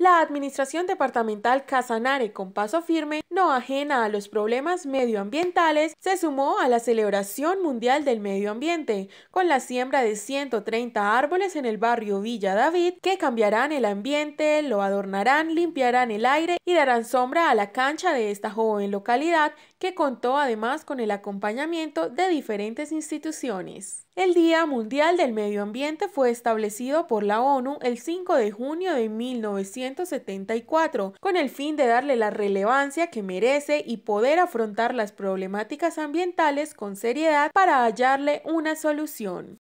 La Administración Departamental Casanare, con paso firme, no ajena a los problemas medioambientales, se sumó a la celebración mundial del medio ambiente, con la siembra de 130 árboles en el barrio Villa David, que cambiarán el ambiente, lo adornarán, limpiarán el aire y darán sombra a la cancha de esta joven localidad, que contó además con el acompañamiento de diferentes instituciones. El Día Mundial del Medio Ambiente fue establecido por la ONU el 5 de junio de 1990 con el fin de darle la relevancia que merece y poder afrontar las problemáticas ambientales con seriedad para hallarle una solución.